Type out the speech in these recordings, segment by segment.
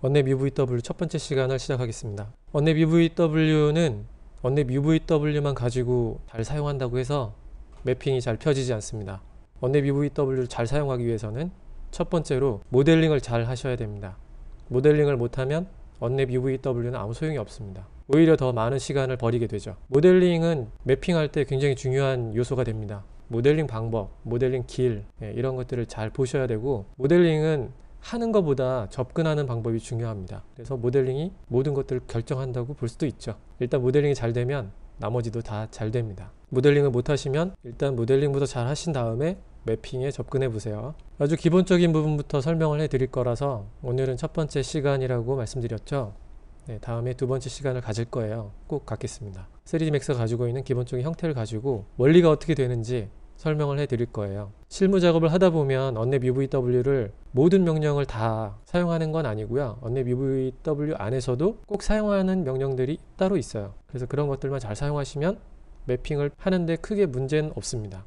원랩 UVW 첫 번째 시간을 시작하겠습니다. 원랩 UVW는 원랩 UVW만 가지고 잘 사용한다고 해서 매핑이 잘 펴지지 않습니다. 원랩 UVW를 잘 사용하기 위해서는 첫 번째로 모델링을 잘 하셔야 됩니다. 모델링을 못하면 원랩 UVW는 아무 소용이 없습니다. 오히려 더 많은 시간을 버리게 되죠. 모델링은 매핑할 때 굉장히 중요한 요소가 됩니다. 모델링 방법, 모델링 길 예, 이런 것들을 잘 보셔야 되고 모델링은 하는 것보다 접근하는 방법이 중요합니다. 그래서 모델링이 모든 것들을 결정한다고 볼 수도 있죠. 일단 모델링이 잘 되면 나머지도 다 잘 됩니다. 모델링을 못하시면 일단 모델링부터 잘 하신 다음에 매핑에 접근해 보세요. 아주 기본적인 부분부터 설명을 해 드릴 거라서 오늘은 첫 번째 시간이라고 말씀드렸죠. 네, 다음에 두 번째 시간을 가질 거예요. 꼭 갖겠습니다. 3D Max가 가지고 있는 기본적인 형태를 가지고 원리가 어떻게 되는지 설명을 해 드릴 거예요. 실무 작업을 하다 보면 언랩 UVW를 모든 명령을 다 사용하는 건 아니고요. 언랩 UVW 안에서도 꼭 사용하는 명령들이 따로 있어요. 그래서 그런 것들만 잘 사용하시면 매핑을 하는데 크게 문제는 없습니다.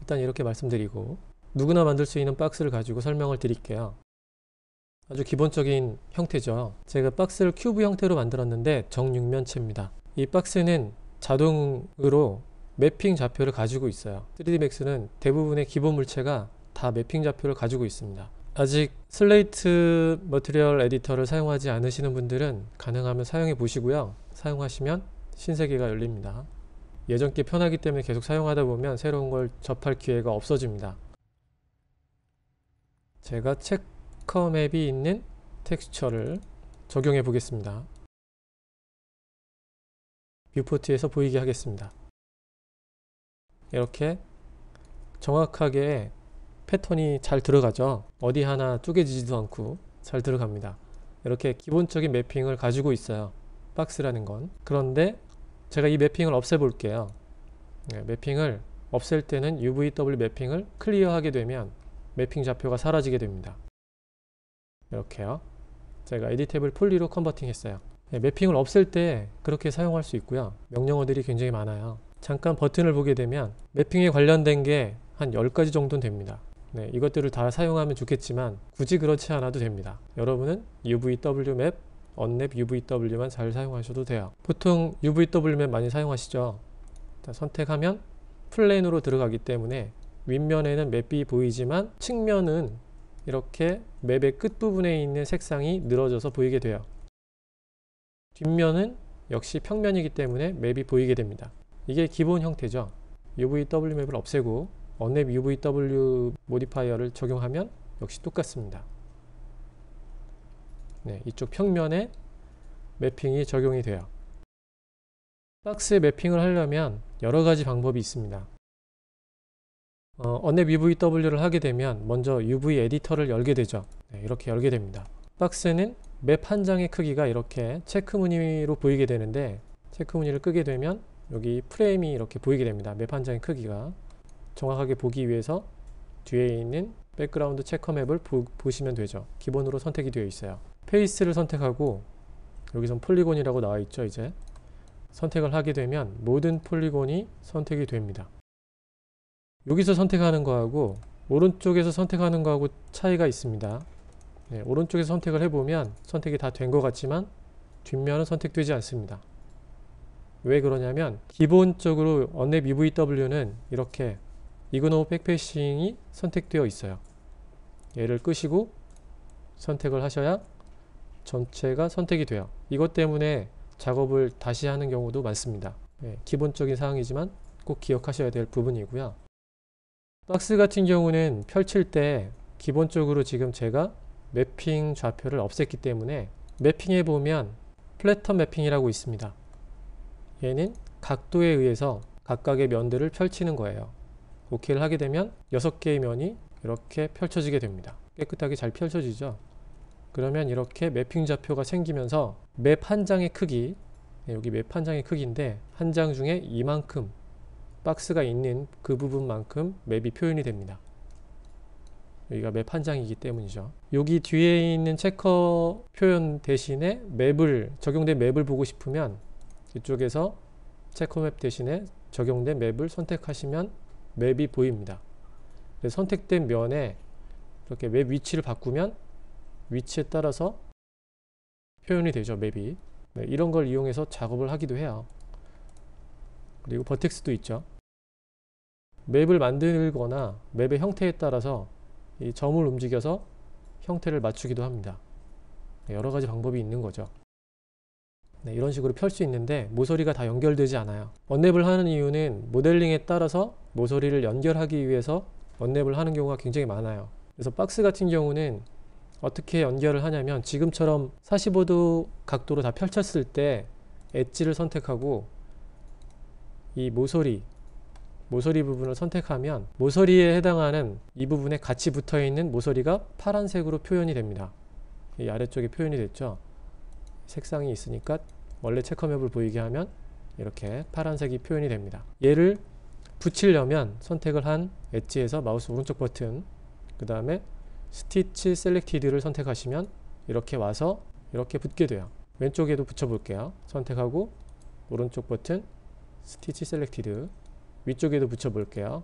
일단 이렇게 말씀드리고 누구나 만들 수 있는 박스를 가지고 설명을 드릴게요. 아주 기본적인 형태죠. 제가 박스를 큐브 형태로 만들었는데 정육면체입니다. 이 박스는 자동으로 매핑 좌표를 가지고 있어요 3D Max는 대부분의 기본 물체가 다 매핑 좌표를 가지고 있습니다 아직 슬레이트 머티리얼 에디터를 사용하지 않으시는 분들은 가능하면 사용해 보시고요 사용하시면 신세계가 열립니다 예전 게 편하기 때문에 계속 사용하다 보면 새로운 걸 접할 기회가 없어집니다 제가 체커 맵이 있는 텍스처를 적용해 보겠습니다 뷰포트에서 보이게 하겠습니다 이렇게 정확하게 패턴이 잘 들어가죠 어디 하나 쪼개지지도 않고 잘 들어갑니다 이렇게 기본적인 매핑을 가지고 있어요 박스라는 건 그런데 제가 이 매핑을 없애 볼게요 네, 매핑을 없앨 때는 UVW 매핑을 클리어하게 되면 매핑 좌표가 사라지게 됩니다 이렇게요 제가 에디 탭을 폴리로 컨버팅 했어요 네, 매핑을 없앨 때 그렇게 사용할 수 있고요 명령어들이 굉장히 많아요 잠깐 버튼을 보게 되면 매핑에 관련된 게 한 10가지 정도 됩니다. 네, 이것들을 다 사용하면 좋겠지만 굳이 그렇지 않아도 됩니다. 여러분은 UVW 맵, 언맵 UVW만 잘 사용하셔도 돼요. 보통 UVW 맵 많이 사용하시죠? 자, 선택하면 플랜으로 들어가기 때문에 윗면에는 맵이 보이지만 측면은 이렇게 맵의 끝부분에 있는 색상이 늘어져서 보이게 돼요. 뒷면은 역시 평면이기 때문에 맵이 보이게 됩니다. 이게 기본 형태죠. UVW 맵을 없애고 언랩 UVW 모디파이어를 적용하면 역시 똑같습니다. 네, 이쪽 평면에 매핑이 적용이 돼요. 박스에 매핑을 하려면 여러 가지 방법이 있습니다. 어, 언랩 UVW를 하게 되면 먼저 UV 에디터를 열게 되죠. 네, 이렇게 열게 됩니다. 박스는 맵 한 장의 크기가 이렇게 체크 무늬로 보이게 되는데 체크 무늬를 끄게 되면 여기 프레임이 이렇게 보이게 됩니다. 맵 한 장의 크기가 정확하게 보기 위해서 뒤에 있는 백그라운드 체커 맵을 보, 보시면 되죠. 기본으로 선택이 되어 있어요. 페이스를 선택하고 여기선 폴리곤이라고 나와 있죠. 이제 선택을 하게 되면 모든 폴리곤이 선택이 됩니다. 여기서 선택하는 거하고 오른쪽에서 선택하는 거하고 차이가 있습니다. 네, 오른쪽에서 선택을 해보면 선택이 다 된 것 같지만 뒷면은 선택되지 않습니다. 왜 그러냐면 기본적으로 언랩 EVW는 이렇게 이그노 백패싱이 선택되어 있어요. 얘를 끄시고 선택을 하셔야 전체가 선택이 돼요. 이것 때문에 작업을 다시 하는 경우도 많습니다. 예, 기본적인 사항이지만 꼭 기억하셔야 될 부분이고요. 박스 같은 경우는 펼칠 때 기본적으로 지금 제가 매핑 좌표를 없앴기 때문에 매핑해 보면 플래터 매핑이라고 있습니다. 얘는 각도에 의해서 각각의 면들을 펼치는 거예요. 오케이를 하게 되면 6개의 면이 이렇게 펼쳐지게 됩니다. 깨끗하게 잘 펼쳐지죠? 그러면 이렇게 매핑 좌표가 생기면서 맵 한 장의 크기 네, 여기 맵 한 장의 크기인데 한 장 중에 이만큼 박스가 있는 그 부분만큼 맵이 표현이 됩니다. 여기가 맵 한 장이기 때문이죠. 여기 뒤에 있는 체커 표현 대신에 맵을 적용된 맵을 보고 싶으면 이쪽에서 체크맵 대신에 적용된 맵을 선택하시면 맵이 보입니다. 선택된 면에 이렇게 맵 위치를 바꾸면 위치에 따라서 표현이 되죠. 맵이. 네, 이런 걸 이용해서 작업을 하기도 해요. 그리고 버텍스도 있죠. 맵을 만들거나 맵의 형태에 따라서 이 점을 움직여서 형태를 맞추기도 합니다. 네, 여러 가지 방법이 있는 거죠. 네, 이런 식으로 펼 수 있는데 모서리가 다 연결되지 않아요. 언랩을 하는 이유는 모델링에 따라서 모서리를 연결하기 위해서 언랩을 하는 경우가 굉장히 많아요. 그래서 박스 같은 경우는 어떻게 연결을 하냐면 지금처럼 45도 각도로 다 펼쳤을 때 엣지를 선택하고 이 모서리 모서리 부분을 선택하면 모서리에 해당하는 이 부분에 같이 붙어 있는 모서리가 파란색으로 표현이 됩니다. 이 아래쪽에 표현이 됐죠. 색상이 있으니까 원래 체크맵을 보이게 하면 이렇게 파란색이 표현이 됩니다. 얘를 붙이려면 선택을 한 엣지에서 마우스 오른쪽 버튼 그 다음에 스티치 셀렉티드를 선택하시면 이렇게 와서 이렇게 붙게 돼요. 왼쪽에도 붙여볼게요. 선택하고 오른쪽 버튼 스티치 셀렉티드 위쪽에도 붙여볼게요.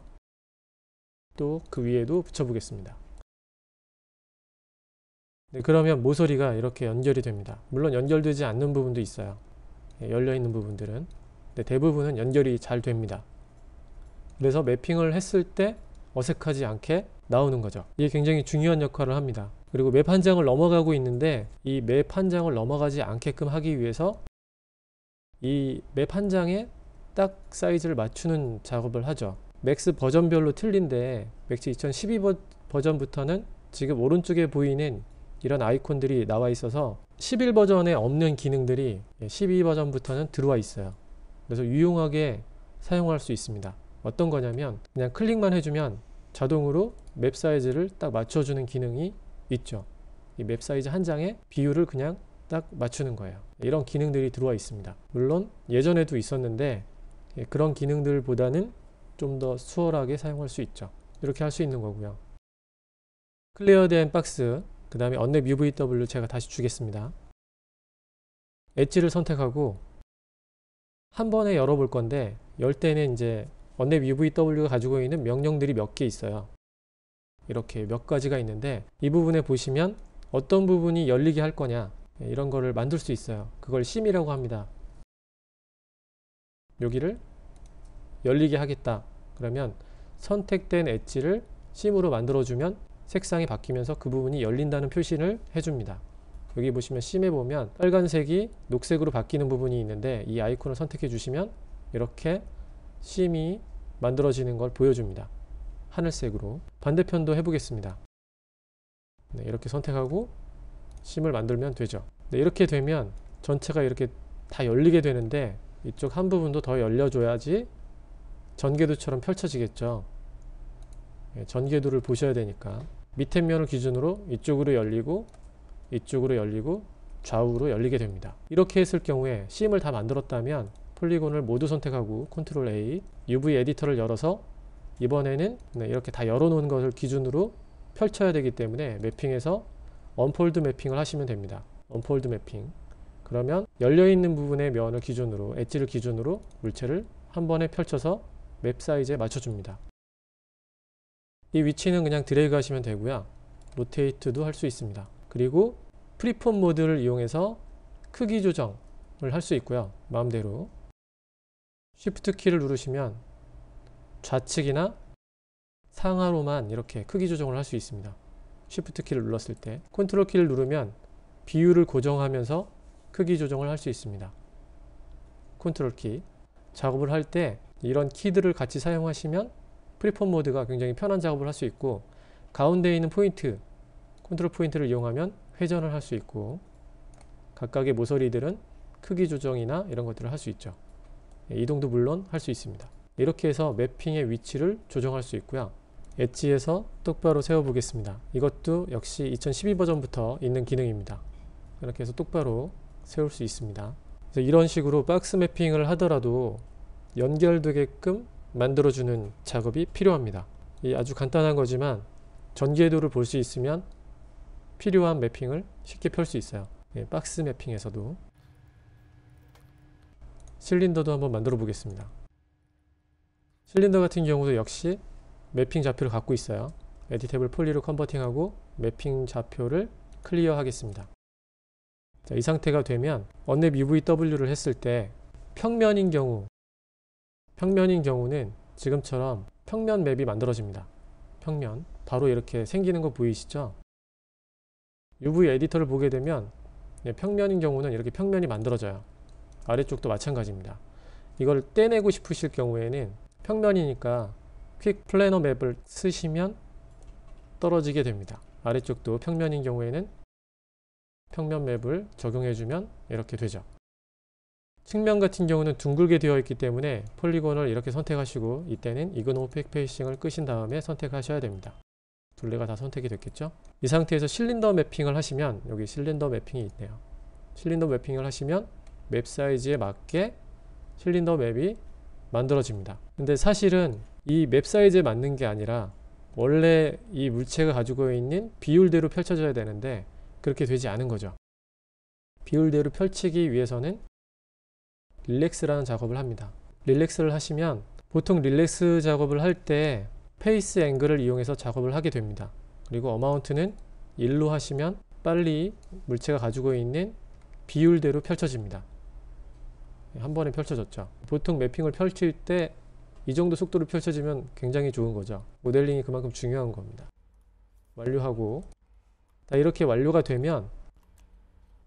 또 그 위에도 붙여보겠습니다. 네, 그러면 모서리가 이렇게 연결이 됩니다. 물론 연결되지 않는 부분도 있어요. 예, 열려있는 부분들은 대부분은 연결이 잘 됩니다 그래서 매핑을 했을 때 어색하지 않게 나오는 거죠 이게 굉장히 중요한 역할을 합니다 그리고 맵 한 장을 넘어가고 있는데 이 맵 한 장을 넘어가지 않게끔 하기 위해서 이 맵 한 장에 딱 사이즈를 맞추는 작업을 하죠 맥스 버전별로 틀린데 맥스 2012 버전부터는 지금 오른쪽에 보이는 이런 아이콘들이 나와 있어서 11버전에 없는 기능들이 12버전부터는 들어와 있어요. 그래서 유용하게 사용할 수 있습니다. 어떤 거냐면 그냥 클릭만 해주면 자동으로 맵 사이즈를 딱 맞춰주는 기능이 있죠. 이 맵 사이즈 한 장에 비율을 그냥 딱 맞추는 거예요. 이런 기능들이 들어와 있습니다. 물론 예전에도 있었는데 예, 그런 기능들보다는 좀 더 수월하게 사용할 수 있죠. 이렇게 할 수 있는 거고요. 클리어된 박스 그 다음에 언넵 UVW 제가 다시 주겠습니다. 엣지를 선택하고 한 번에 열어볼 건데 열 때는 이제 언넵 UVW가 가지고 있는 명령들이 몇 개 있어요. 이렇게 몇 가지가 있는데 이 부분에 보시면 어떤 부분이 열리게 할 거냐 예, 이런 거를 만들 수 있어요. 그걸 심이라고 합니다. 여기를 열리게 하겠다. 그러면 선택된 엣지를 심으로 만들어주면 색상이 바뀌면서 그 부분이 열린다는 표시를 해줍니다. 여기 보시면 심해 보면 빨간색이 녹색으로 바뀌는 부분이 있는데 이 아이콘을 선택해 주시면 이렇게 심이 만들어지는 걸 보여줍니다. 하늘색으로 반대편도 해보겠습니다. 네, 이렇게 선택하고 심을 만들면 되죠. 네, 이렇게 되면 전체가 이렇게 다 열리게 되는데 이쪽 한 부분도 더 열려줘야지 전개도처럼 펼쳐지겠죠. 네, 전개도를 보셔야 되니까 밑에 면을 기준으로 이쪽으로 열리고 이쪽으로 열리고 좌우로 열리게 됩니다. 이렇게 했을 경우에 심을다 만들었다면 폴리곤을 모두 선택하고 컨트롤 A, UV 에디터를 열어서 이번에는 네, 이렇게 다 열어놓은 것을 기준으로 펼쳐야 되기 때문에 매핑에서 언폴드 매핑을 하시면 됩니다. 언폴드 매핑 그러면 열려있는 부분의 면을 기준으로 엣지를 기준으로 물체를 한 번에 펼쳐서 맵 사이즈에 맞춰줍니다. 이 위치는 그냥 드래그 하시면 되고요 로테이트도 할 수 있습니다 그리고 프리폼 모드를 이용해서 크기 조정을 할 수 있고요 마음대로 쉬프트 키를 누르시면 좌측이나 상하로만 이렇게 크기 조정을 할 수 있습니다 쉬프트 키를 눌렀을 때 컨트롤 키를 누르면 비율을 고정하면서 크기 조정을 할 수 있습니다 컨트롤 키 작업을 할 때 이런 키들을 같이 사용하시면 프리폼 모드가 굉장히 편한 작업을 할 수 있고 가운데 있는 포인트 컨트롤 포인트를 이용하면 회전을 할 수 있고 각각의 모서리들은 크기 조정이나 이런 것들을 할 수 있죠 예, 이동도 물론 할 수 있습니다 이렇게 해서 매핑의 위치를 조정할 수 있고요 엣지에서 똑바로 세워 보겠습니다 이것도 역시 2012 버전부터 있는 기능입니다 이렇게 해서 똑바로 세울 수 있습니다 이런 식으로 박스 매핑을 하더라도 연결되게끔 만들어주는 작업이 필요합니다. 이 아주 간단한 거지만 전개도를 볼 수 있으면 필요한 매핑을 쉽게 펼 수 있어요. 예, 박스 매핑에서도 실린더도 한번 만들어 보겠습니다. 실린더 같은 경우도 역시 매핑 좌표를 갖고 있어요. 에디테블 폴리로 컨버팅하고 매핑 좌표를 클리어 하겠습니다. 자, 이 상태가 되면 언랩 UVW를 했을 때 평면인 경우 평면인 경우는 지금처럼 평면 맵이 만들어집니다. 평면 바로 이렇게 생기는 거 보이시죠? UV 에디터를 보게 되면 네, 평면인 경우는 이렇게 평면이 만들어져요. 아래쪽도 마찬가지입니다. 이걸 떼내고 싶으실 경우에는 평면이니까 퀵 플래너 맵을 쓰시면 떨어지게 됩니다. 아래쪽도 평면인 경우에는 평면 맵을 적용해주면 이렇게 되죠. 측면 같은 경우는 둥글게 되어 있기 때문에 폴리곤을 이렇게 선택하시고 이때는 이그노픽 페이싱을 끄신 다음에 선택하셔야 됩니다. 둘레가 다 선택이 됐겠죠? 이 상태에서 실린더 매핑을 하시면 여기 실린더 매핑이 있네요. 실린더 매핑을 하시면 맵 사이즈에 맞게 실린더 맵이 만들어집니다. 근데 사실은 이 맵 사이즈에 맞는 게 아니라 원래 이 물체가 가지고 있는 비율대로 펼쳐져야 되는데 그렇게 되지 않은 거죠. 비율대로 펼치기 위해서는 릴렉스라는 작업을 합니다. 릴렉스를 하시면 보통 릴렉스 작업을 할 때 페이스 앵글을 이용해서 작업을 하게 됩니다. 그리고 어마운트는 1로 하시면 빨리 물체가 가지고 있는 비율대로 펼쳐집니다. 한 번에 펼쳐졌죠. 보통 매핑을 펼칠 때 이 정도 속도로 펼쳐지면 굉장히 좋은 거죠. 모델링이 그만큼 중요한 겁니다. 완료하고 이렇게 완료가 되면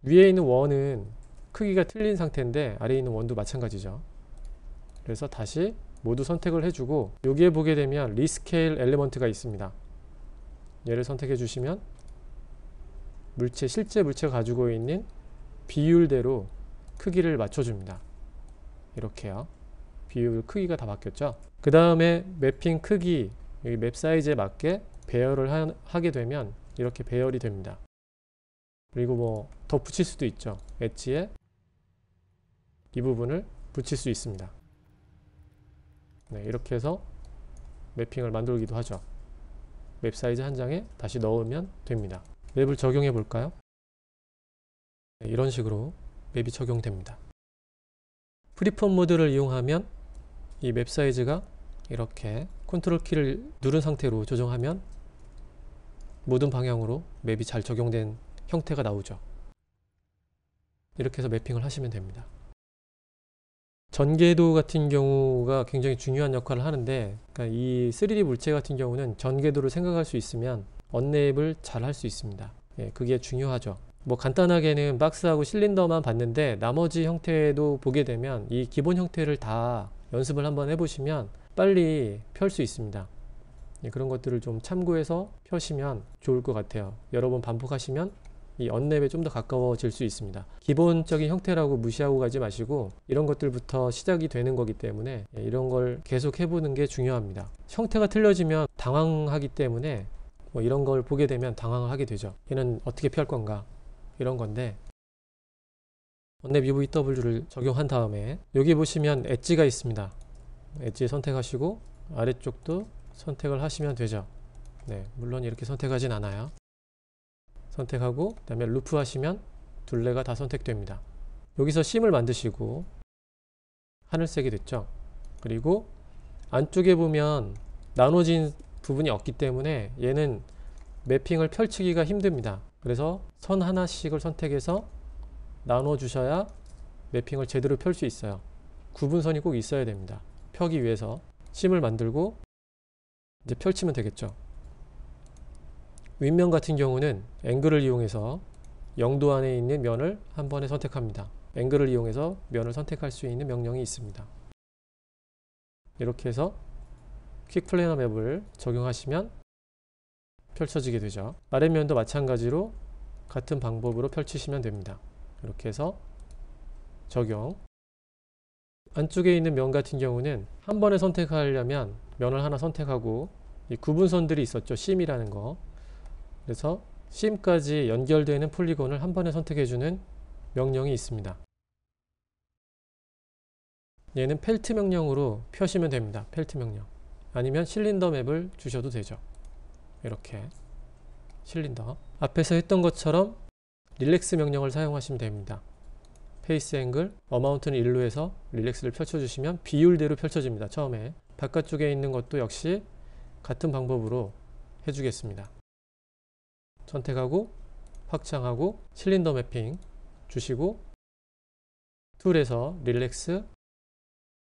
위에 있는 원은 크기가 틀린 상태인데 아래에 있는 원도 마찬가지죠 그래서 다시 모두 선택을 해주고 여기에 보게 되면 리스케일 엘리먼트가 있습니다 얘를 선택해 주시면 물체 실제 물체가 가지고 있는 비율대로 크기를 맞춰줍니다 이렇게요 비율 크기가 다 바뀌었죠 그 다음에 맵핑 크기 여기 맵 사이즈에 맞게 배열을 하, 하게 되면 이렇게 배열이 됩니다 그리고 뭐 덧붙일 수도 있죠 엣지에 이 부분을 붙일 수 있습니다. 네, 이렇게 해서 매핑을 만들기도 하죠. 맵 사이즈 한 장에 다시 넣으면 됩니다. 맵을 적용해 볼까요? 네, 이런 식으로 맵이 적용됩니다. 프리폼 모드를 이용하면 이 맵 사이즈가 이렇게 컨트롤 키를 누른 상태로 조정하면 모든 방향으로 맵이 잘 적용된 형태가 나오죠. 이렇게 해서 매핑을 하시면 됩니다. 전개도 같은 경우가 굉장히 중요한 역할을 하는데 그러니까 이 3D 물체 같은 경우는 전개도를 생각할 수 있으면 언랩을 잘 할 수 있습니다. 예, 그게 중요하죠. 뭐 간단하게는 박스하고 실린더만 봤는데 나머지 형태도 보게 되면 이 기본 형태를 다 연습을 한번 해보시면 빨리 펼 수 있습니다. 예, 그런 것들을 좀 참고해서 펴시면 좋을 것 같아요. 여러 번 반복하시면 이 언랩에 좀 더 가까워질 수 있습니다. 기본적인 형태라고 무시하고 가지 마시고 이런 것들부터 시작이 되는 거기 때문에 예, 이런 걸 계속 해보는 게 중요합니다. 형태가 틀려지면 당황하기 때문에 뭐 이런 걸 보게 되면 당황을 하게 되죠. 얘는 어떻게 피할 건가 이런 건데 언랩 UVW를 적용한 다음에 여기 보시면 엣지가 있습니다. 엣지 선택하시고 아래쪽도 선택을 하시면 되죠. 네, 물론 이렇게 선택하진 않아요. 선택하고 그 다음에 루프 하시면 둘레가 다 선택됩니다. 여기서 심을 만드시고 하늘색이 됐죠. 그리고 안쪽에 보면 나눠진 부분이 없기 때문에 얘는 매핑을 펼치기가 힘듭니다. 그래서 선 하나씩을 선택해서 나눠 주셔야 매핑을 제대로 펼 수 있어요. 구분선이 꼭 있어야 됩니다. 펴기 위해서 심을 만들고 이제 펼치면 되겠죠. 윗면 같은 경우는 앵글을 이용해서 0도 안에 있는 면을 한 번에 선택합니다. 앵글을 이용해서 면을 선택할 수 있는 명령이 있습니다. 이렇게 해서 퀵플래너 맵을 적용하시면 펼쳐지게 되죠. 아래면도 마찬가지로 같은 방법으로 펼치시면 됩니다. 이렇게 해서 적용 안쪽에 있는 면 같은 경우는 한 번에 선택하려면 면을 하나 선택하고 이 구분선들이 있었죠. 심이라는 거 그래서 CM까지 연결되는 폴리곤을 한 번에 선택해주는 명령이 있습니다. 얘는 펠트 명령으로 펴시면 됩니다. 펠트 명령. 아니면 실린더 맵을 주셔도 되죠. 이렇게 실린더. 앞에서 했던 것처럼 릴렉스 명령을 사용하시면 됩니다. 페이스 앵글, 어마운트는 1로 해서 릴렉스를 펼쳐주시면 비율대로 펼쳐집니다. 처음에 바깥쪽에 있는 것도 역시 같은 방법으로 해주겠습니다. 선택하고 확장하고 실린더 매핑 주시고 툴에서 릴렉스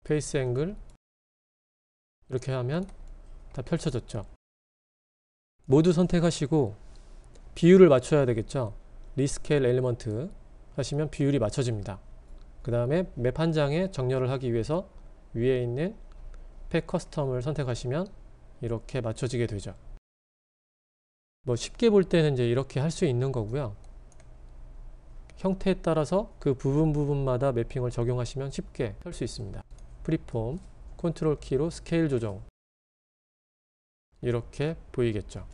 페이스 앵글 이렇게 하면 다 펼쳐졌죠 모두 선택하시고 비율을 맞춰야 되겠죠 리스케일 엘리먼트 하시면 비율이 맞춰집니다 그 다음에 맵 한 장에 정렬을 하기 위해서 위에 있는 팩 커스텀을 선택하시면 이렇게 맞춰지게 되죠 뭐 쉽게 볼 때는 이제 이렇게 할 수 있는 거고요. 형태에 따라서 그 부분 부분마다 매핑을 적용하시면 쉽게 할 수 있습니다. 프리폼 컨트롤 키로 스케일 조정 이렇게 보이겠죠.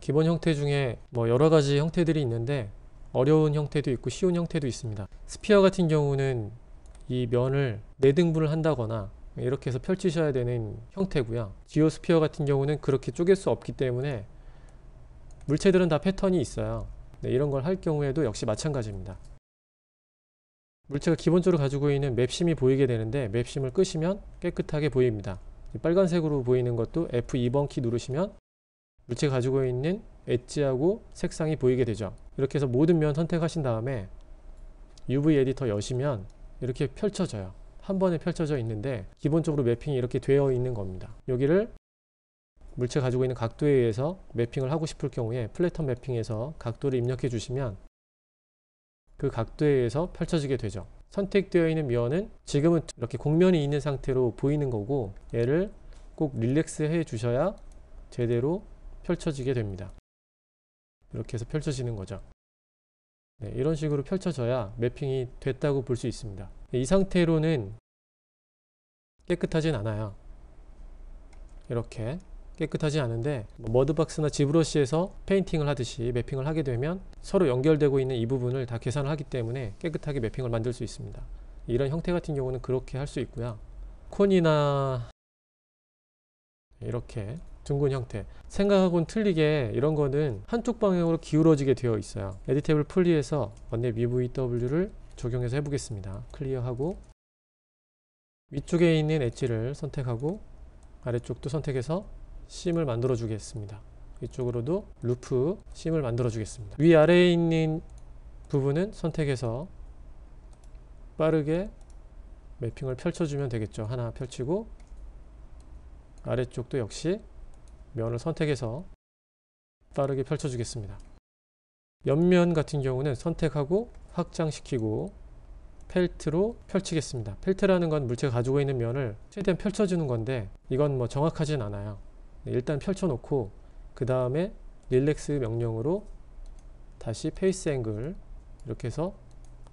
기본 형태 중에 뭐 여러 가지 형태들이 있는데 어려운 형태도 있고 쉬운 형태도 있습니다. 스피어 같은 경우는 이 면을 4등분을 한다거나 이렇게 해서 펼치셔야 되는 형태고요 지오스피어 같은 경우는 그렇게 쪼갤 수 없기 때문에 물체들은 다 패턴이 있어요 네, 이런 걸 할 경우에도 역시 마찬가지입니다 물체가 기본적으로 가지고 있는 맵심이 보이게 되는데 맵심을 끄시면 깨끗하게 보입니다 빨간색으로 보이는 것도 F2번 키 누르시면 물체가 가지고 있는 엣지하고 색상이 보이게 되죠 이렇게 해서 모든 면 선택하신 다음에 UV 에디터 여시면 이렇게 펼쳐져요 한 번에 펼쳐져 있는데 기본적으로 매핑이 이렇게 되어 있는 겁니다. 여기를 물체 가지고 있는 각도에 의해서 매핑을 하고 싶을 경우에 플래터 매핑에서 각도를 입력해 주시면 그 각도에 의해서 펼쳐지게 되죠. 선택되어 있는 미어는 지금은 이렇게 곡면이 있는 상태로 보이는 거고 얘를 꼭 릴렉스 해 주셔야 제대로 펼쳐지게 됩니다. 이렇게 해서 펼쳐지는 거죠. 네, 이런 식으로 펼쳐져야 매핑이 됐다고 볼 수 있습니다. 네, 이 상태로는 깨끗하진 않아요. 이렇게 깨끗하지 않은데 뭐 머드박스나 지브러시에서 페인팅을 하듯이 매핑을 하게 되면 서로 연결되고 있는 이 부분을 다 계산을 하기 때문에 깨끗하게 매핑을 만들 수 있습니다. 이런 형태 같은 경우는 그렇게 할 수 있고요. 콘이나 이렇게 둥근 형태 생각하고는 틀리게 이런 거는 한쪽 방향으로 기울어지게 되어 있어요 에디테이블 풀리에서 원내 VVW를 적용해서 해보겠습니다 클리어하고 위쪽에 있는 엣지를 선택하고 아래쪽도 선택해서 심을 만들어 주겠습니다 이쪽으로도 루프 심을 만들어 주겠습니다 위아래에 있는 부분은 선택해서 빠르게 매핑을 펼쳐주면 되겠죠 하나 펼치고 아래쪽도 역시 면을 선택해서 빠르게 펼쳐주겠습니다. 옆면 같은 경우는 선택하고 확장시키고 펠트로 펼치겠습니다. 펠트라는 건 물체가 가지고 있는 면을 최대한 펼쳐주는 건데 이건 뭐 정확하진 않아요. 네, 일단 펼쳐놓고 그 다음에 릴렉스 명령으로 다시 페이스 앵글 이렇게 해서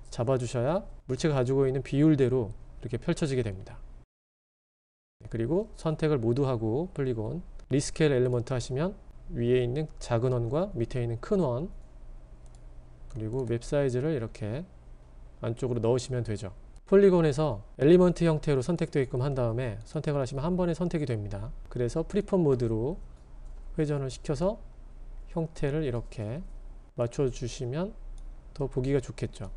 잡아주셔야 물체가 가지고 있는 비율대로 이렇게 펼쳐지게 됩니다. 네, 그리고 선택을 모두 하고 플리곤 리스케일 엘리먼트 하시면 위에 있는 작은 원과 밑에 있는 큰 원 그리고 웹 사이즈를 이렇게 안쪽으로 넣으시면 되죠 폴리곤에서 엘리먼트 형태로 선택되게끔 한 다음에 선택을 하시면 한 번에 선택이 됩니다 그래서 프리폼 모드로 회전을 시켜서 형태를 이렇게 맞춰주시면 더 보기가 좋겠죠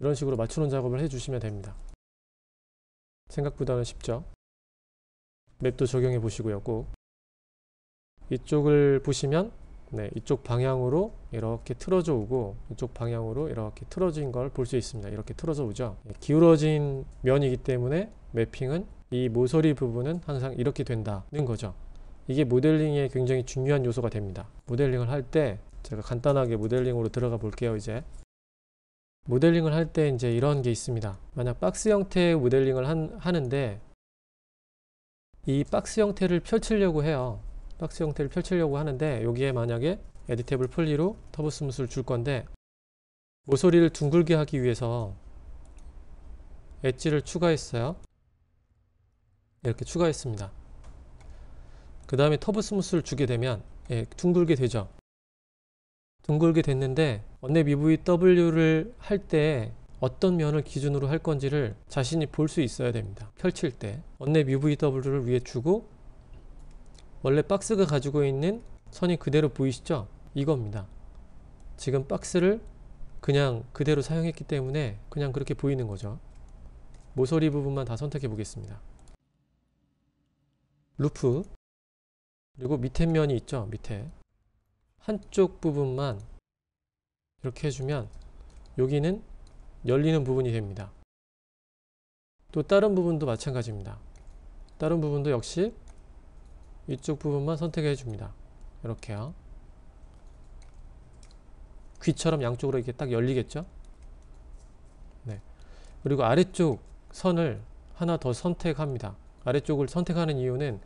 이런 식으로 맞추는 작업을 해주시면 됩니다 생각보다는 쉽죠 맵도 적용해 보시고요 꼭 이쪽을 보시면 네, 이쪽 방향으로 이렇게 틀어져 오고 이쪽 방향으로 이렇게 틀어진 걸 볼 수 있습니다 이렇게 틀어져 오죠 네, 기울어진 면이기 때문에 매핑은 이 모서리 부분은 항상 이렇게 된다는 거죠 이게 모델링에 굉장히 중요한 요소가 됩니다 모델링을 할 때 제가 간단하게 모델링으로 들어가 볼게요 이제 모델링을 할 때 이제 이런 게 있습니다 만약 박스 형태의 모델링을 한, 하는데 이 박스 형태를 펼치려고 해요 박스 형태를 펼치려고 하는데 여기에 만약에 에디테블 폴리로 터보 스무스를 줄 건데 모서리를 둥글게 하기 위해서 엣지를 추가했어요 이렇게 추가했습니다 그 다음에 터보 스무스를 주게 되면 예, 둥글게 되죠 둥글게 됐는데 언 원내 브이 w 를할때 어떤 면을 기준으로 할 건지를 자신이 볼 수 있어야 됩니다. 펼칠 때 원랩 UVW를 위에 주고 원래 박스가 가지고 있는 선이 그대로 보이시죠? 이겁니다. 지금 박스를 그냥 그대로 사용했기 때문에 그냥 그렇게 보이는 거죠. 모서리 부분만 다 선택해 보겠습니다. 루프 그리고 밑에 면이 있죠? 밑에 한쪽 부분만 이렇게 해주면 여기는 열리는 부분이 됩니다. 또 다른 부분도 마찬가지입니다. 다른 부분도 역시 이쪽 부분만 선택해 줍니다. 이렇게요. 귀처럼 양쪽으로 이렇게 딱 열리겠죠? 네. 그리고 아래쪽 선을 하나 더 선택합니다. 아래쪽을 선택하는 이유는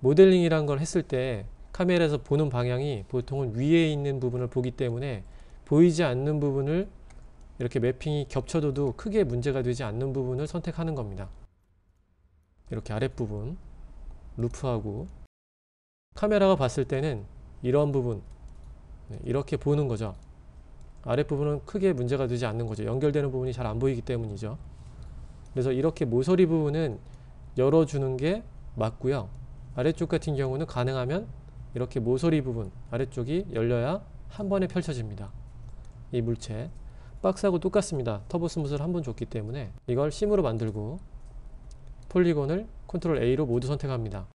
모델링이란 걸 했을 때 카메라에서 보는 방향이 보통은 위에 있는 부분을 보기 때문에 보이지 않는 부분을 이렇게 매핑이 겹쳐져도 크게 문제가 되지 않는 부분을 선택하는 겁니다. 이렇게 아랫부분 루프하고 카메라가 봤을 때는 이런 부분 네, 이렇게 보는 거죠. 아랫부분은 크게 문제가 되지 않는 거죠. 연결되는 부분이 잘 안 보이기 때문이죠. 그래서 이렇게 모서리 부분은 열어주는 게 맞고요. 아래쪽 같은 경우는 가능하면 이렇게 모서리 부분 아래쪽이 열려야 한 번에 펼쳐집니다. 이 물체 박스하고 똑같습니다. 터보 스무스를 한 번 줬기 때문에 이걸 심으로 만들고 폴리곤을 컨트롤 A로 모두 선택합니다.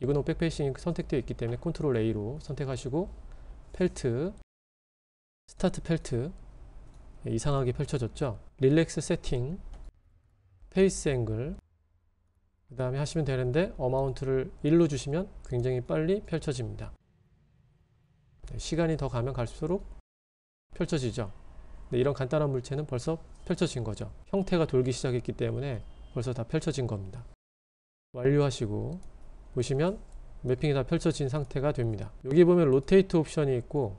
이거는 백페이싱 선택되어 있기 때문에 컨트롤 A로 선택하시고 펠트 스타트 펠트 예, 이상하게 펼쳐졌죠. 릴렉스 세팅 페이스 앵글 그 다음에 하시면 되는데 어마운트를 1로 주시면 굉장히 빨리 펼쳐집니다. 네, 시간이 더 가면 갈수록 펼쳐지죠. 네, 이런 간단한 물체는 벌써 펼쳐진 거죠. 형태가 돌기 시작했기 때문에 벌써 다 펼쳐진 겁니다. 완료하시고 보시면 매핑이 다 펼쳐진 상태가 됩니다. 여기 보면 로테이트 옵션이 있고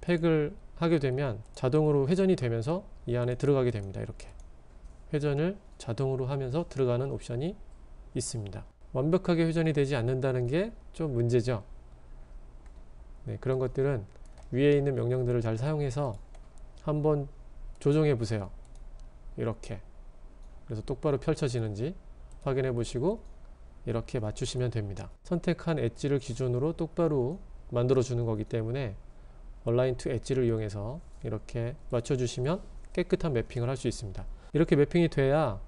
팩을 하게 되면 자동으로 회전이 되면서 이 안에 들어가게 됩니다. 이렇게 회전을 자동으로 하면서 들어가는 옵션이 있습니다. 완벽하게 회전이 되지 않는다는 게 좀 문제죠. 네, 그런 것들은 위에 있는 명령들을 잘 사용해서 한번 조정해 보세요 이렇게 그래서 똑바로 펼쳐지는지 확인해 보시고 이렇게 맞추시면 됩니다 선택한 엣지를 기준으로 똑바로 만들어 주는 거기 때문에 얼라인 투 엣지를 이용해서 이렇게 맞춰 주시면 깨끗한 매핑을 할 수 있습니다 이렇게 매핑이 돼야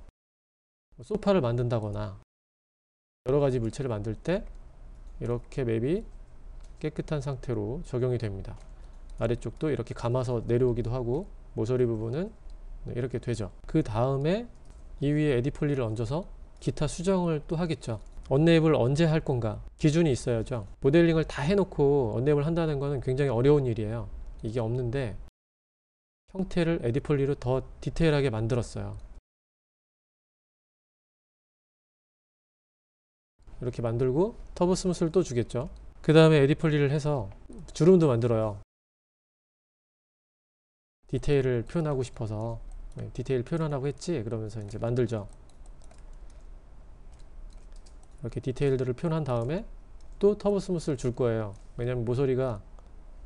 뭐 소파를 만든다거나 여러가지 물체를 만들 때 이렇게 맵이 깨끗한 상태로 적용이 됩니다 아래쪽도 이렇게 감아서 내려오기도 하고 모서리 부분은 네, 이렇게 되죠 그 다음에 이 위에 에디폴리를 얹어서 기타 수정을 또 하겠죠 언네이블 언제 할 건가 기준이 있어야죠 모델링을 다 해놓고 언네이블 한다는 것은 굉장히 어려운 일이에요 이게 없는데 형태를 에디폴리로 더 디테일하게 만들었어요 이렇게 만들고 터보 스무스를 또 주겠죠 그 다음에 에디폴리를 해서 주름도 만들어요 디테일을 표현하고 싶어서 네, 디테일 표현하고 했지 그러면서 이제 만들죠 이렇게 디테일들을 표현한 다음에 또 터보 스무스를 줄 거예요 왜냐면 모서리가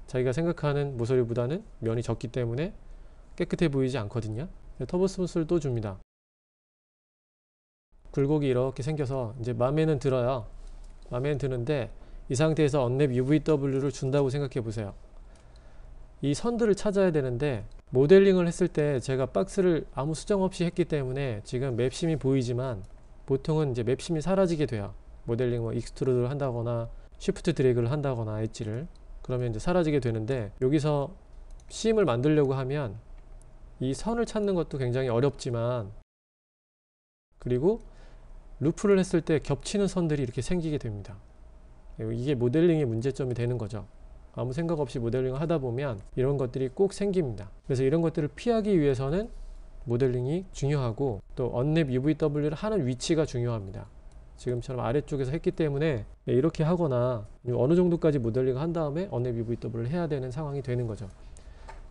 자기가 생각하는 모서리보다는 면이 적기 때문에 깨끗해 보이지 않거든요 터보 스무스를 또 줍니다 굴곡이 이렇게 생겨서 이제 맘에는 들어요 맘에는 드는데 이 상태에서 언랩 UVW를 준다고 생각해 보세요 이 선들을 찾아야 되는데 모델링을 했을 때 제가 박스를 아무 수정 없이 했기 때문에 지금 맵심이 보이지만 보통은 이제 맵심이 사라지게 돼요 모델링 뭐 익스트루드를 한다거나 쉬프트 드래그를 한다거나 엣지를 그러면 이제 사라지게 되는데 여기서 심을 만들려고 하면 이 선을 찾는 것도 굉장히 어렵지만 그리고 루프를 했을 때 겹치는 선들이 이렇게 생기게 됩니다 이게 모델링의 문제점이 되는 거죠 아무 생각 없이 모델링 을 하다 보면 이런 것들이 꼭 생깁니다. 그래서 이런 것들을 피하기 위해서는 모델링이 중요하고 또 언랩 UVW를 하는 위치가 중요합니다. 지금처럼 아래쪽에서 했기 때문에 네, 이렇게 하거나 어느 정도까지 모델링을 한 다음에 언랩 UVW를 해야 되는 상황이 되는 거죠.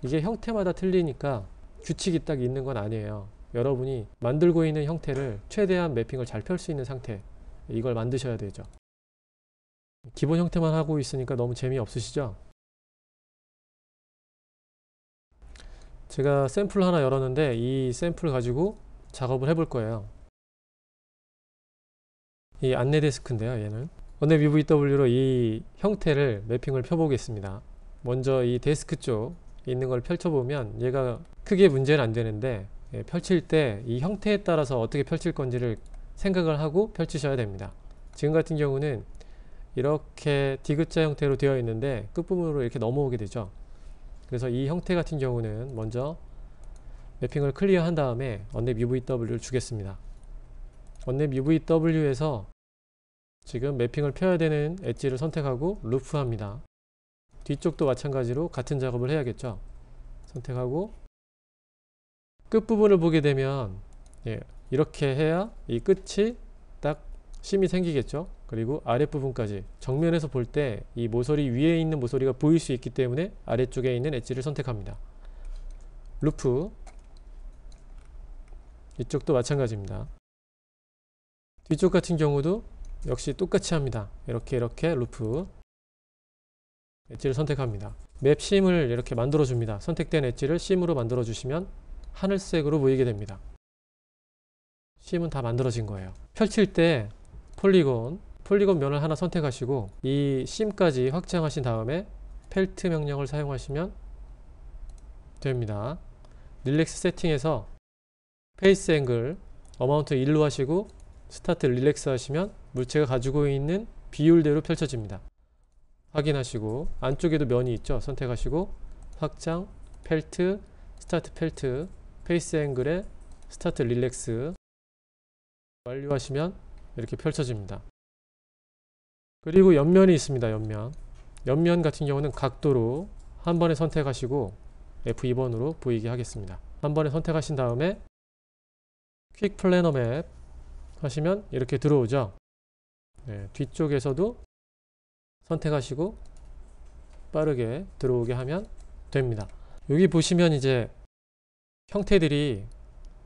이게 형태마다 틀리니까 규칙이 딱 있는 건 아니에요. 여러분이 만들고 있는 형태를 최대한 매핑을 잘 펼 수 있는 상태 이걸 만드셔야 되죠. 기본 형태만 하고 있으니까 너무 재미없으시죠? 제가 샘플 하나 열었는데 이 샘플 가지고 작업을 해 볼 거예요. 이 안내 데스크인데요, 얘는. 원내 VVW로 이 형태를 매핑을 펴보겠습니다. 먼저 이 데스크 쪽 있는 걸 펼쳐보면 얘가 크게 문제는 안 되는데 예, 펼칠 때 이 형태에 따라서 어떻게 펼칠 건지를 생각을 하고 펼치셔야 됩니다. 지금 같은 경우는 이렇게 디귿자 형태로 되어 있는데 끝부분으로 이렇게 넘어오게 되죠 그래서 이 형태 같은 경우는 먼저 매핑을 클리어 한 다음에 언넵 UVW를 주겠습니다 언넵 UVW에서 지금 매핑을 펴야 되는 엣지를 선택하고 루프합니다 뒤쪽도 마찬가지로 같은 작업을 해야겠죠 선택하고 끝부분을 보게 되면 예, 이렇게 해야 이 끝이 딱 심이 생기겠죠 그리고 아랫부분까지 정면에서 볼 때 이 모서리 위에 있는 모서리가 보일 수 있기 때문에 아래쪽에 있는 엣지를 선택합니다 루프 이쪽도 마찬가지입니다 뒤쪽 같은 경우도 역시 똑같이 합니다 이렇게 이렇게 루프 엣지를 선택합니다 맵 심을 이렇게 만들어 줍니다 선택된 엣지를 심으로 만들어 주시면 하늘색으로 보이게 됩니다 심은 다 만들어진 거예요 펼칠 때 폴리곤 폴리곤 면을 하나 선택하시고 이 심까지 확장하신 다음에 펠트 명령을 사용하시면 됩니다. 릴렉스 세팅에서 페이스 앵글 어마운트 1로 하시고 스타트 릴렉스 하시면 물체가 가지고 있는 비율대로 펼쳐집니다. 확인하시고 안쪽에도 면이 있죠. 선택하시고 확장, 펠트, 스타트 펠트, 페이스 앵글에 스타트 릴렉스 완료하시면 이렇게 펼쳐집니다. 그리고 옆면이 있습니다. 옆면. 옆면 같은 경우는 각도로 한 번에 선택하시고 F2번으로 보이게 하겠습니다. 한 번에 선택하신 다음에 퀵 플래너 맵 하시면 이렇게 들어오죠. 네, 뒤쪽에서도 선택하시고 빠르게 들어오게 하면 됩니다. 여기 보시면 이제 형태들이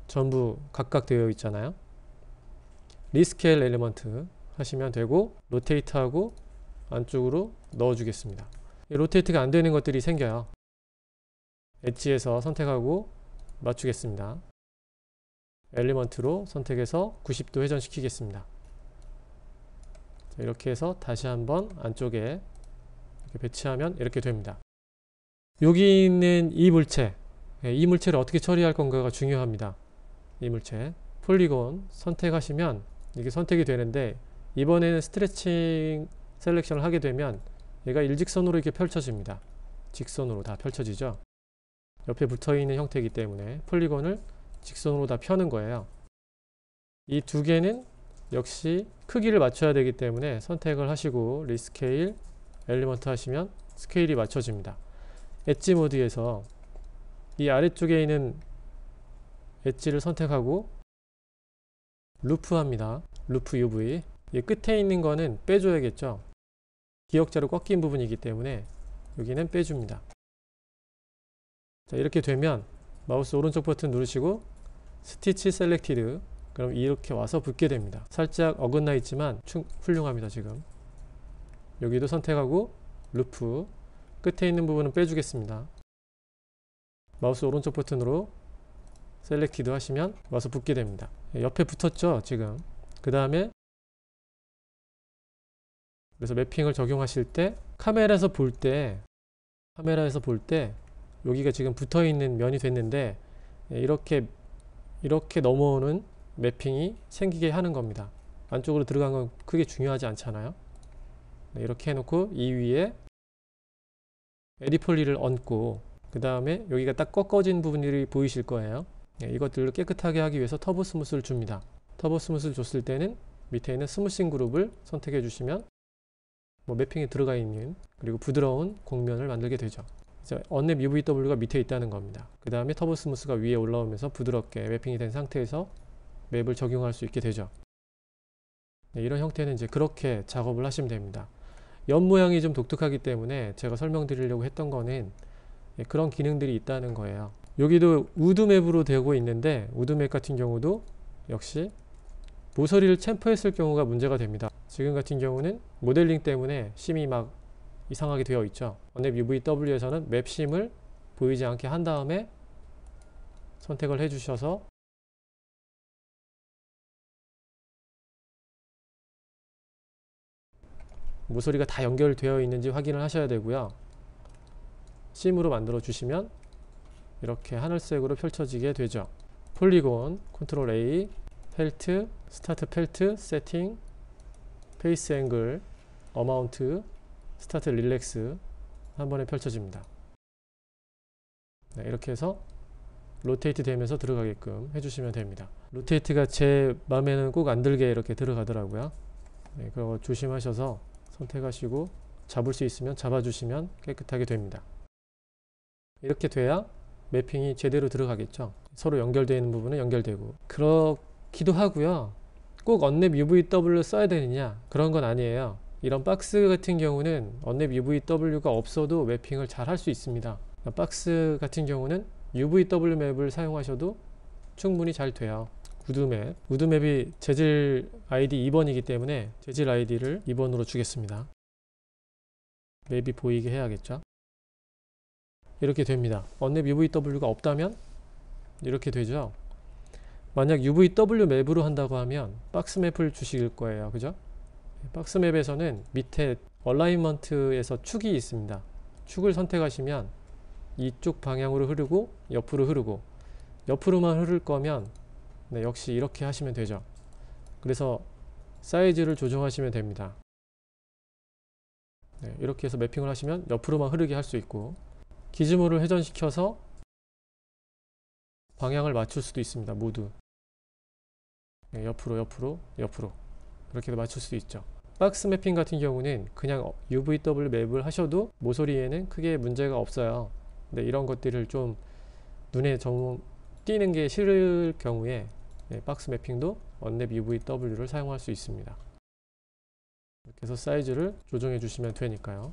전부 각각 되어 있잖아요. 리스케일 엘리먼트 하시면 되고 로테이트하고 안쪽으로 넣어 주겠습니다 로테이트가 안 되는 것들이 생겨요 엣지에서 선택하고 맞추겠습니다 엘리먼트로 선택해서 90도 회전시키겠습니다 이렇게 해서 다시 한번 안쪽에 이렇게 배치하면 이렇게 됩니다 여기 있는 이 물체 예, 이 물체를 어떻게 처리할 건가가 중요합니다 이 물체 폴리곤 선택하시면 이게 선택이 되는데 이번에는 스트레칭 셀렉션을 하게 되면 얘가 일직선으로 이렇게 펼쳐집니다. 직선으로 다 펼쳐지죠. 옆에 붙어있는 형태이기 때문에 폴리곤을 직선으로 다 펴는 거예요. 이 두 개는 역시 크기를 맞춰야 되기 때문에 선택을 하시고 리스케일, 엘리먼트 하시면 스케일이 맞춰집니다. 엣지 모드에서 이 아래쪽에 있는 엣지를 선택하고 루프합니다. 루프 UV 이 끝에 있는 거는 빼줘야겠죠 기억자로 꺾인 부분이기 때문에 여기는 빼줍니다 자 이렇게 되면 마우스 오른쪽 버튼 누르시고 스티치 셀렉티드 그럼 이렇게 와서 붙게 됩니다 살짝 어긋나 있지만 충, 훌륭합니다 지금 여기도 선택하고 루프 끝에 있는 부분은 빼주겠습니다 마우스 오른쪽 버튼으로 셀렉티드 하시면 와서 붙게 됩니다 예, 옆에 붙었죠 지금 그 다음에 그래서 매핑을 적용하실 때 카메라에서 볼 때 카메라에서 볼 때 여기가 지금 붙어 있는 면이 됐는데 예, 이렇게 이렇게 넘어오는 매핑이 생기게 하는 겁니다 안쪽으로 들어간 건 크게 중요하지 않잖아요 네, 이렇게 해놓고 이 위에 에디폴리를 얹고 그 다음에 여기가 딱 꺾어진 부분이 보이실 거예요 예, 이것들을 깨끗하게 하기 위해서 터보 스무스를 줍니다 터보 스무스를 줬을 때는 밑에 있는 스무싱 그룹을 선택해 주시면 뭐 매핑에 들어가 있는 그리고 부드러운 곡면을 만들게 되죠. 그래서 언랩 UVW가 밑에 있다는 겁니다. 그 다음에 터보 스무스가 위에 올라오면서 부드럽게 매핑이 된 상태에서 맵을 적용할 수 있게 되죠. 네, 이런 형태는 이제 그렇게 작업을 하시면 됩니다. 옆 모양이 좀 독특하기 때문에 제가 설명드리려고 했던 거는 예, 그런 기능들이 있다는 거예요. 여기도 우드맵으로 되고 있는데 우드맵 같은 경우도 역시 모서리를 챔프했을 경우가 문제가 됩니다. 지금 같은 경우는 모델링 때문에 심이 막 이상하게 되어 있죠. 원앱 UVW에서는 맵 심을 보이지 않게 한 다음에 선택을 해주셔서 모서리가 다 연결되어 있는지 확인을 하셔야 되고요. 심으로 만들어 주시면 이렇게 하늘색으로 펼쳐지게 되죠. 폴리곤, 컨트롤 A, 펠트, 스타트 펠트, 세팅, 페이스 앵글, 어마운트, 스타트 릴렉스 한 번에 펼쳐집니다. 네, 이렇게 해서 로테이트 되면서 들어가게끔 해주시면 됩니다. 로테이트가 제 마음에는 꼭 안 들게 이렇게 들어가더라고요. 네, 그고 조심하셔서 선택하시고 잡을 수 있으면 잡아주시면 깨끗하게 됩니다. 이렇게 돼야 매핑이 제대로 들어가겠죠. 서로 연결되어 있는 부분은 연결되고 그렇기도 하고요. 꼭 언랩 UVW 를 써야 되느냐 그런 건 아니에요 이런 박스 같은 경우는 언랩 UVW가 없어도 맵핑을 잘 할 수 있습니다 그러니까 박스 같은 경우는 UVW 맵을 사용하셔도 충분히 잘 돼요 우드맵 우드맵이 재질 ID 2번이기 때문에 재질 ID를 2번으로 주겠습니다 맵이 보이게 해야겠죠 이렇게 됩니다 언랩 UVW가 없다면 이렇게 되죠 만약 UVW 맵으로 한다고 하면 박스 맵을 주실 거예요. 그죠? 박스 맵에서는 밑에 얼라인먼트에서 축이 있습니다. 축을 선택하시면 이쪽 방향으로 흐르고 옆으로 흐르고 옆으로만 흐를 거면 네, 역시 이렇게 하시면 되죠. 그래서 사이즈를 조정하시면 됩니다. 네, 이렇게 해서 매핑을 하시면 옆으로만 흐르게 할 수 있고 기즈모를 회전시켜서 방향을 맞출 수도 있습니다. 모두 네, 옆으로 옆으로 옆으로 이렇게 맞출 수 있죠 박스 매핑 같은 경우는 그냥 UVW 맵을 하셔도 모서리에는 크게 문제가 없어요 네, 이런 것들을 좀 눈에 좀 띄는 게 싫을 경우에 네, 박스 매핑도 언랩 UVW를 사용할 수 있습니다 이렇게 해서 사이즈를 조정해 주시면 되니까요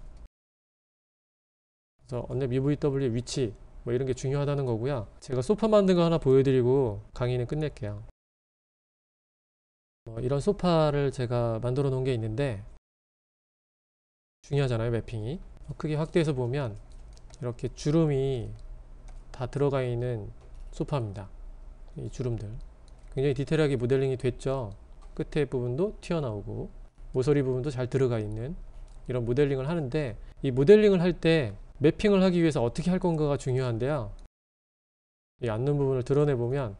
그래서 언랩 UVW의 위치 뭐 이런 게 중요하다는 거고요 제가 소파 만든 거 하나 보여드리고 강의는 끝낼게요 이런 소파를 제가 만들어 놓은 게 있는데 중요하잖아요 매핑이 크게 확대해서 보면 이렇게 주름이 다 들어가 있는 소파입니다 이 주름들 굉장히 디테일하게 모델링이 됐죠 끝에 부분도 튀어나오고 모서리 부분도 잘 들어가 있는 이런 모델링을 하는데 이 모델링을 할때 매핑을 하기 위해서 어떻게 할 건가가 중요한데요 이 앉는 부분을 드러내 보면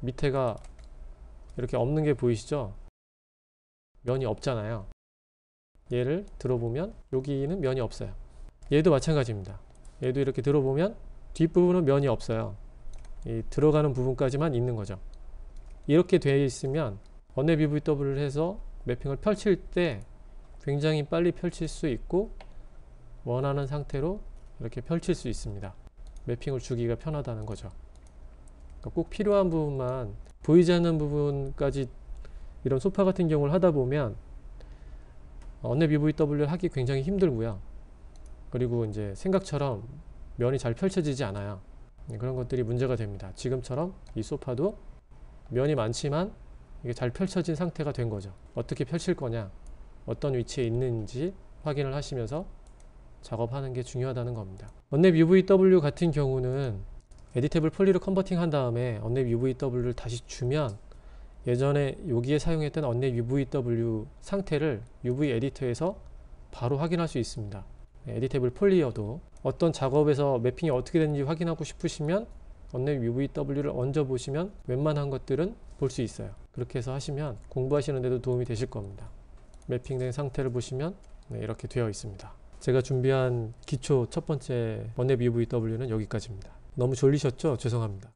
밑에가 이렇게 없는 게 보이시죠? 면이 없잖아요. 얘를 들어보면 여기는 면이 없어요. 얘도 마찬가지입니다. 얘도 이렇게 들어보면 뒷부분은 면이 없어요. 들어가는 부분까지만 있는 거죠. 이렇게 되어 있으면 원내 BVW를 해서 매핑을 펼칠 때 굉장히 빨리 펼칠 수 있고 원하는 상태로 이렇게 펼칠 수 있습니다. 매핑을 주기가 편하다는 거죠. 그러니까 꼭 필요한 부분만 보이지 않는 부분까지 이런 소파 같은 경우를 하다 보면 어, 언랩 EVW를 하기 굉장히 힘들고요. 그리고 이제 생각처럼 면이 잘 펼쳐지지 않아요. 네, 그런 것들이 문제가 됩니다. 지금처럼 이 소파도 면이 많지만 이게 잘 펼쳐진 상태가 된 거죠. 어떻게 펼칠 거냐, 어떤 위치에 있는지 확인을 하시면서 작업하는 게 중요하다는 겁니다. 언랩 UVW e 같은 경우는 에디테이블 폴리로 컨버팅 한 다음에 언넷 UVW를 다시 주면 예전에 여기에 사용했던 언넷 UVW 상태를 UV 에디터에서 바로 확인할 수 있습니다. 네, 에디테이블 폴리여도 어떤 작업에서 매핑이 어떻게 되는지 확인하고 싶으시면 언넷 UVW를 얹어 보시면 웬만한 것들은 볼 수 있어요. 그렇게 해서 하시면 공부하시는데도 도움이 되실 겁니다. 매핑된 상태를 보시면 네, 이렇게 되어 있습니다. 제가 준비한 기초 첫 번째 원앱 UVW는 여기까지입니다. 너무 졸리셨죠? 죄송합니다.